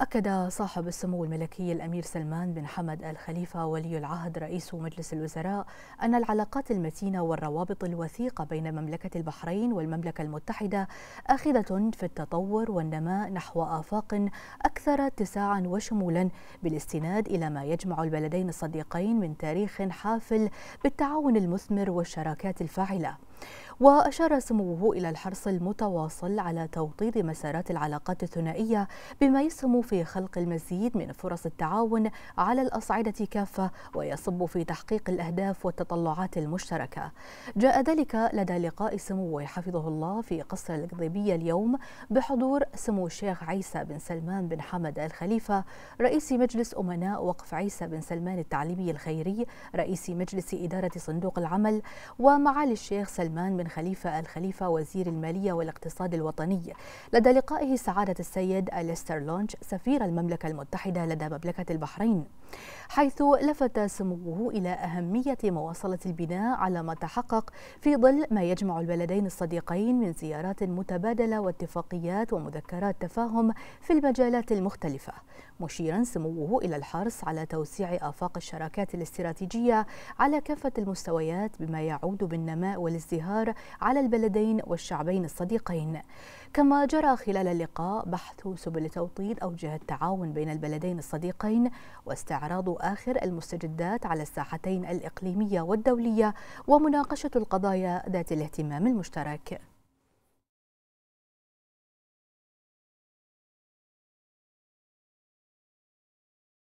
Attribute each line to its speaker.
Speaker 1: أكد صاحب السمو الملكي الأمير سلمان بن حمد الخليفة ولي العهد رئيس مجلس الوزراء أن العلاقات المتينة والروابط الوثيقة بين مملكة البحرين والمملكة المتحدة آخذة في التطور والنماء نحو آفاق أكثر اتساعا وشمولا بالاستناد إلى ما يجمع البلدين الصديقين من تاريخ حافل بالتعاون المثمر والشراكات الفاعلة وأشار سموه إلى الحرص المتواصل على توطيد مسارات العلاقات الثنائية بما يسهم في خلق المزيد من فرص التعاون على الأصعدة كافة ويصب في تحقيق الأهداف والتطلعات المشتركة جاء ذلك لدى لقاء سموه حفظه الله في قصر القضيبية اليوم بحضور سمو الشيخ عيسى بن سلمان بن حمد الخليفة رئيس مجلس أمناء وقف عيسى بن سلمان التعليمي الخيري رئيس مجلس إدارة صندوق العمل ومعالي الشيخ سلمان سلمان بن خليفة الخليفة وزير المالية والاقتصاد الوطني لدى لقائه سعادة السيد أليستر لونش سفير المملكة المتحدة لدى مملكة البحرين حيث لفت سموه إلى أهمية مواصلة البناء على ما تحقق في ظل ما يجمع البلدين الصديقين من زيارات متبادلة واتفاقيات ومذكرات تفاهم في المجالات المختلفة مشيرا سموه إلى الحرص على توسيع آفاق الشراكات الاستراتيجية على كافة المستويات بما يعود بالنماء والازدهار الازدهار على البلدين والشعبين الصديقين كما جرى خلال اللقاء بحث سبل توطيد أوجه التعاون بين البلدين الصديقين واستعراض آخر المستجدات على الساحتين الإقليمية والدولية ومناقشة القضايا ذات الاهتمام المشترك